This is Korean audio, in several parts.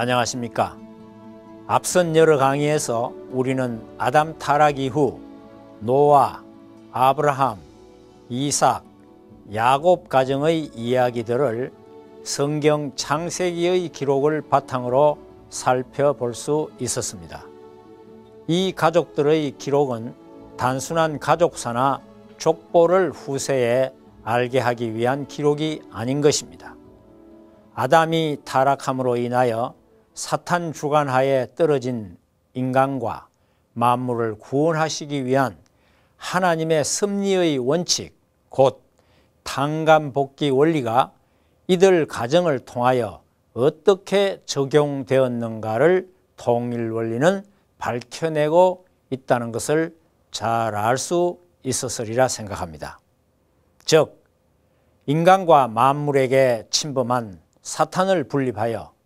안녕하십니까. 앞선 여러 강의에서 우리는 아담 타락 이후 노아, 아브라함, 이삭, 야곱 가정의 이야기들을 성경 창세기의 기록을 바탕으로 살펴볼 수 있었습니다. 이 가족들의 기록은 단순한 가족사나 족보를 후세에 알게 하기 위한 기록이 아닌 것입니다. 아담이 타락함으로 인하여 사탄 주관하에 떨어진 인간과 만물을 구원하시기 위한 하나님의 섭리의 원칙, 곧당감복귀 원리가 이들 가정을 통하여 어떻게 적용되었는가를 통일 원리는 밝혀내고 있다는 것을 잘 알 수 있었으리라 생각합니다. 즉, 인간과 만물에게 침범한 사탄을 분립하여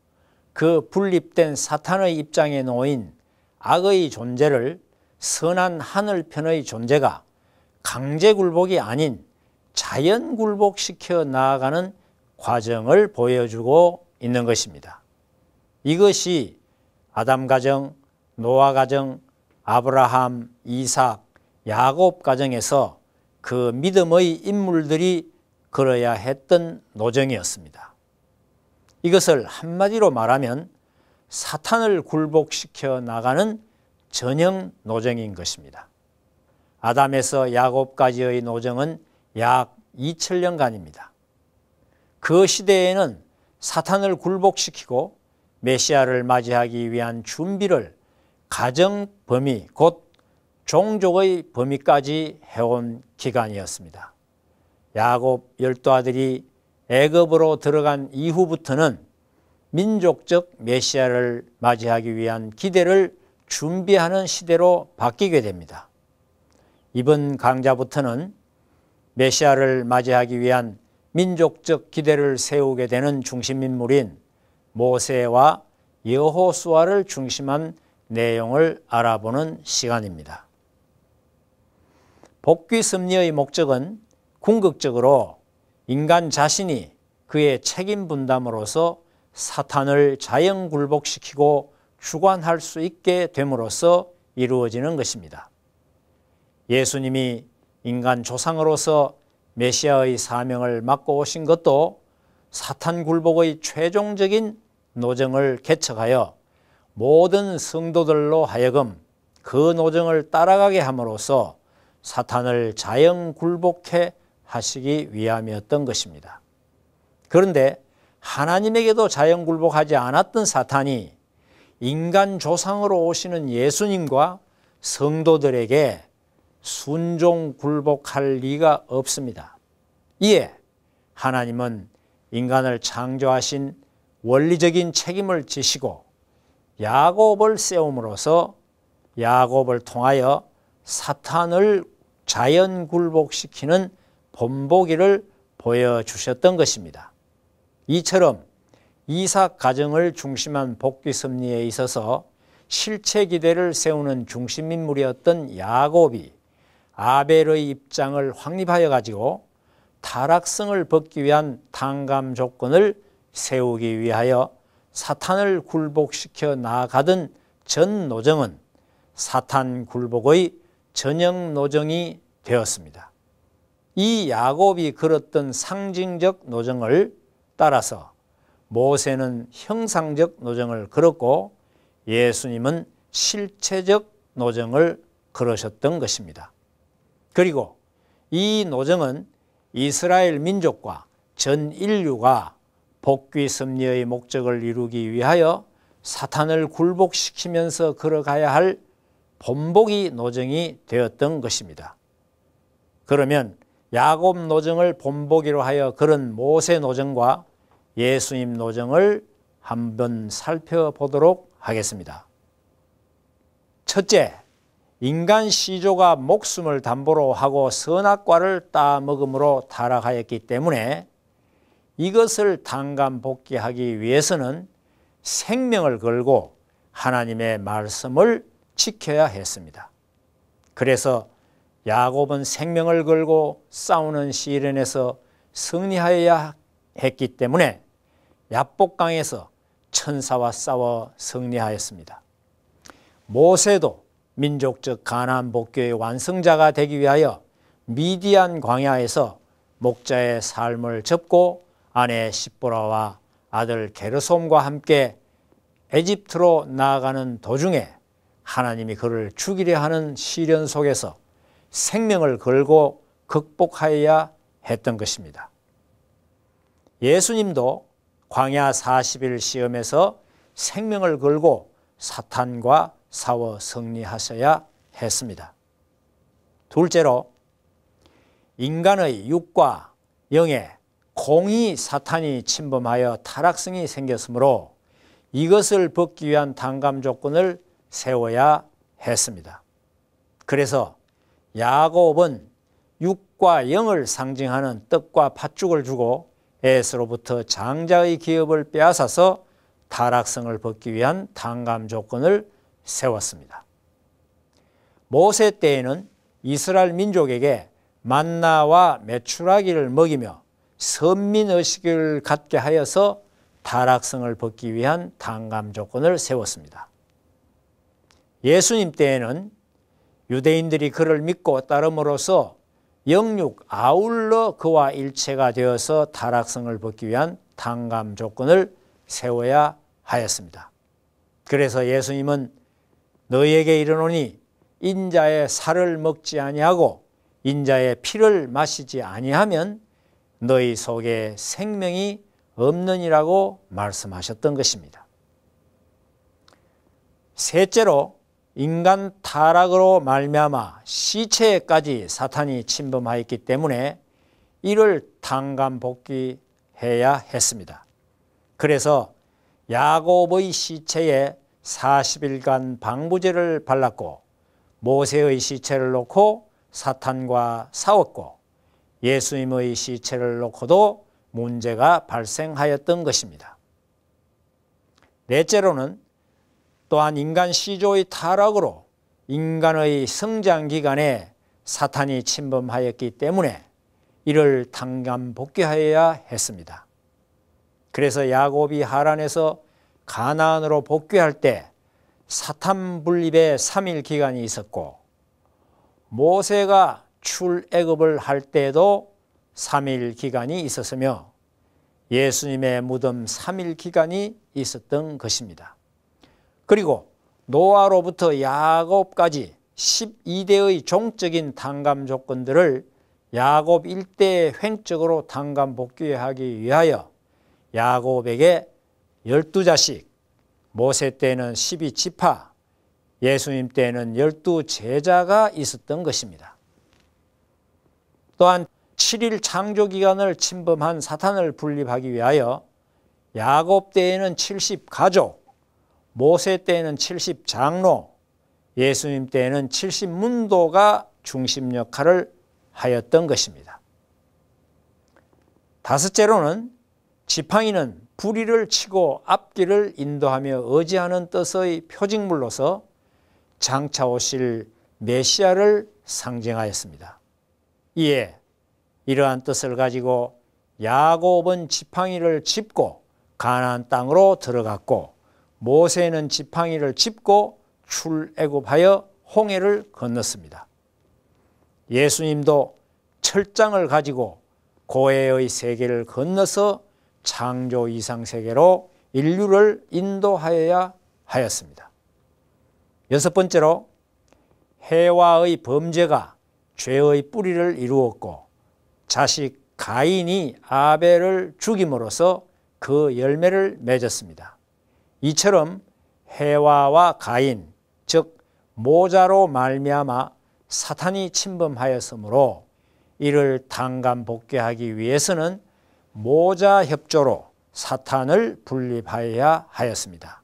그 분립된 사탄의 입장에 놓인 악의 존재를 선한 하늘편의 존재가 강제 굴복이 아닌 자연 굴복시켜 나아가는 과정을 보여주고 있는 것입니다. 이것이 아담 가정, 노아 가정, 아브라함, 이삭, 야곱 가정에서 그 믿음의 인물들이 걸어야 했던 노정이었습니다. 이것을 한마디로 말하면 사탄을 굴복시켜 나가는 전형 노정인 것입니다. 아담에서 야곱까지의 노정은 약 2천년간입니다. 그 시대에는 사탄을 굴복시키고 메시아를 맞이하기 위한 준비를 가정 범위 곧 종족의 범위까지 해온 기간이었습니다. 야곱 열두 아들이 애굽으로 들어간 이후부터는 민족적 메시아를 맞이하기 위한 기대를 준비하는 시대로 바뀌게 됩니다. 이번 강좌부터는 메시아를 맞이하기 위한 민족적 기대를 세우게 되는 중심인물인 모세와 여호수아를 중심한 내용을 알아보는 시간입니다. 복귀 섭리의 목적은 궁극적으로 인간 자신이 그의 책임 분담으로서 사탄을 자연 굴복시키고 주관할 수 있게 됨으로써 이루어지는 것입니다. 예수님이 인간 조상으로서 메시아의 사명을 맡고 오신 것도 사탄 굴복의 최종적인 노정을 개척하여 모든 성도들로 하여금 그 노정을 따라가게 함으로써 사탄을 자연 굴복해 하시기 위함이었던 것입니다. 그런데 하나님에게도 자연 굴복하지 않았던 사탄이 인간 조상으로 오시는 예수님과 성도들에게 순종 굴복할 리가 없습니다. 이에 하나님은 인간을 창조하신 원리적인 책임을 지시고 야곱을 세움으로써 야곱을 통하여 사탄을 자연 굴복시키는 본보기를 보여주셨던 것입니다. 이처럼 이삭 가정을 중심한 복귀 섭리에 있어서 실체 기대를 세우는 중심 인물이었던 야곱이 아벨의 입장을 확립하여 가지고 타락성을 벗기 위한 당감 조건을 세우기 위하여 사탄을 굴복시켜 나아가던 전 노정은 사탄 굴복의 전형 노정이 되었습니다. 이 야곱이 걸었던 상징적 노정을 따라서 모세는 형상적 노정을 걸었고 예수님은 실체적 노정을 걸으셨던 것입니다. 그리고 이 노정은 이스라엘 민족과 전 인류가 복귀 섭리의 목적을 이루기 위하여 사탄을 굴복시키면서 걸어가야 할 본보기 노정이 되었던 것입니다. 그러면 야곱 노정을 본보기로 하여 그런 모세 노정과 예수님 노정을 한번 살펴보도록 하겠습니다. 첫째, 인간 시조가 목숨을 담보로 하고 선악과를 따먹음으로 타락하였기 때문에 이것을 당감 복귀하기 위해서는 생명을 걸고 하나님의 말씀을 지켜야 했습니다. 그래서 야곱은 생명을 걸고 싸우는 시련에서 승리하여야 했기 때문에 야복강에서 천사와 싸워 승리하였습니다. 모세도 민족적 가나 복교의 완성자가 되기 위하여 미디안 광야에서 목자의 삶을 접고 아내 십보라와 아들 게르솜과 함께 에집트로 나아가는 도중에 하나님이 그를 죽이려 하는 시련 속에서 생명을 걸고 극복하여야 했던 것입니다. 예수님도 광야 40일 시험에서 생명을 걸고 사탄과 싸워 승리하셔야 했습니다. 둘째로 인간의 육과 영에 공이 사탄이 침범하여 타락성이 생겼으므로 이것을 벗기 위한 당감 조건을 세워야 했습니다. 그래서 야곱은 육과 영을 상징하는 떡과 팥죽을 주고 에스로부터 장자의 기업을 빼앗아서 타락성을 벗기 위한 탕감 조건을 세웠습니다. 모세 때에는 이스라엘 민족에게 만나와 메추라기를 먹이며 선민의식을 갖게 하여서 타락성을 벗기 위한 탕감 조건을 세웠습니다. 예수님 때에는 유대인들이 그를 믿고 따름으로써 영육 아울러 그와 일체가 되어서 타락성을 벗기 위한 탕감 조건을 세워야 하였습니다. 그래서 예수님은 너희에게 이르노니 인자의 살을 먹지 아니하고 인자의 피를 마시지 아니하면 너희 속에 생명이 없느니라고 말씀하셨던 것입니다. 셋째로 인간 타락으로 말미암아 시체까지 사탄이 침범하였기 때문에 이를 당감복귀해야 했습니다. 그래서 야곱의 시체에 40일간 방부제를 발랐고 모세의 시체를 놓고 사탄과 싸웠고 예수님의 시체를 놓고도 문제가 발생하였던 것입니다. 넷째로는 또한 인간 시조의 타락으로 인간의 성장 기간에 사탄이 침범하였기 때문에 이를 당감 복귀하여야 했습니다. 그래서 야곱이 하란에서 가나안으로 복귀할 때 사탄 분립의 3일 기간이 있었고 모세가 출애굽을 할때도 3일 기간이 있었으며 예수님의 무덤 3일 기간이 있었던 것입니다. 그리고 노아로부터 야곱까지 12대의 종적인 단감 조건들을 야곱 일대의 횡적으로 단감 복귀하기 위하여 야곱에게 12자식, 모세 때는 12지파, 예수님 때는 12제자가 있었던 것입니다. 또한 7일 창조 기간을 침범한 사탄을 분립하기 위하여 야곱 때에는 70가족, 모세 때에는 70장로, 예수님 때에는 70문도가 중심 역할을 하였던 것입니다. 다섯째로는 지팡이는 부리를 치고 앞길을 인도하며 의지하는 뜻의 표징물로서 장차 오실 메시아를 상징하였습니다. 이에 이러한 뜻을 가지고 야곱은 지팡이를 짚고 가나안 땅으로 들어갔고 모세는 지팡이를 짚고 출애굽하여 홍해를 건넜습니다. 예수님도 철장을 가지고 고해의 세계를 건너서 창조 이상 세계로 인류를 인도하여야 하였습니다. 여섯 번째로 해와의 범죄가 죄의 뿌리를 이루었고 자식 가인이 아벨을 죽임으로써 그 열매를 맺었습니다. 이처럼 해와와 가인 즉 모자로 말미암아 사탄이 침범하였으므로 이를 당감 복귀하기 위해서는 모자 협조로 사탄을 분립하여야 하였습니다.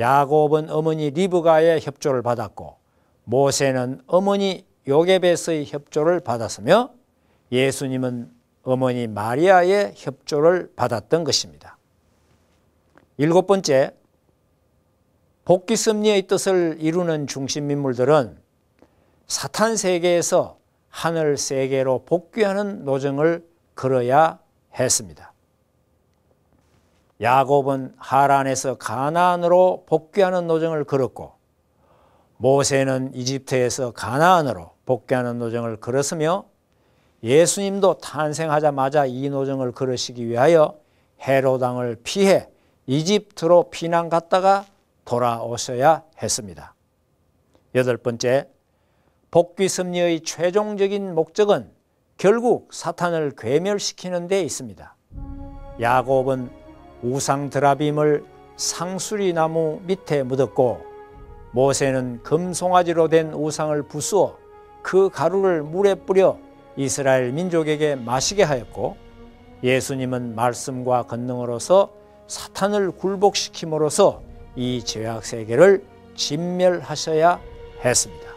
야곱은 어머니 리브가의 협조를 받았고 모세는 어머니 요게벳의 협조를 받았으며 예수님은 어머니 마리아의 협조를 받았던 것입니다. 일곱 번째, 복귀 섭리의 뜻을 이루는 중심 인물들은 사탄 세계에서 하늘 세계로 복귀하는 노정을 걸어야 했습니다. 야곱은 하란에서 가나안으로 복귀하는 노정을 걸었고 모세는 이집트에서 가나안으로 복귀하는 노정을 걸었으며 예수님도 탄생하자마자 이 노정을 걸으시기 위하여 헤로당을 피해 이집트로 피난 갔다가 돌아오셔야 했습니다. 여덟 번째, 복귀 승리의 최종적인 목적은 결국 사탄을 괴멸시키는 데 있습니다. 야곱은 우상 드라빔을 상수리 나무 밑에 묻었고 모세는 금송아지로 된 우상을 부수어 그 가루를 물에 뿌려 이스라엘 민족에게 마시게 하였고 예수님은 말씀과 권능으로서 사탄을 굴복시킴으로써 이 죄악 세계를 진멸하셔야 했습니다.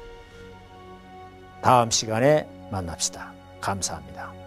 다음 시간에 만납시다. 감사합니다.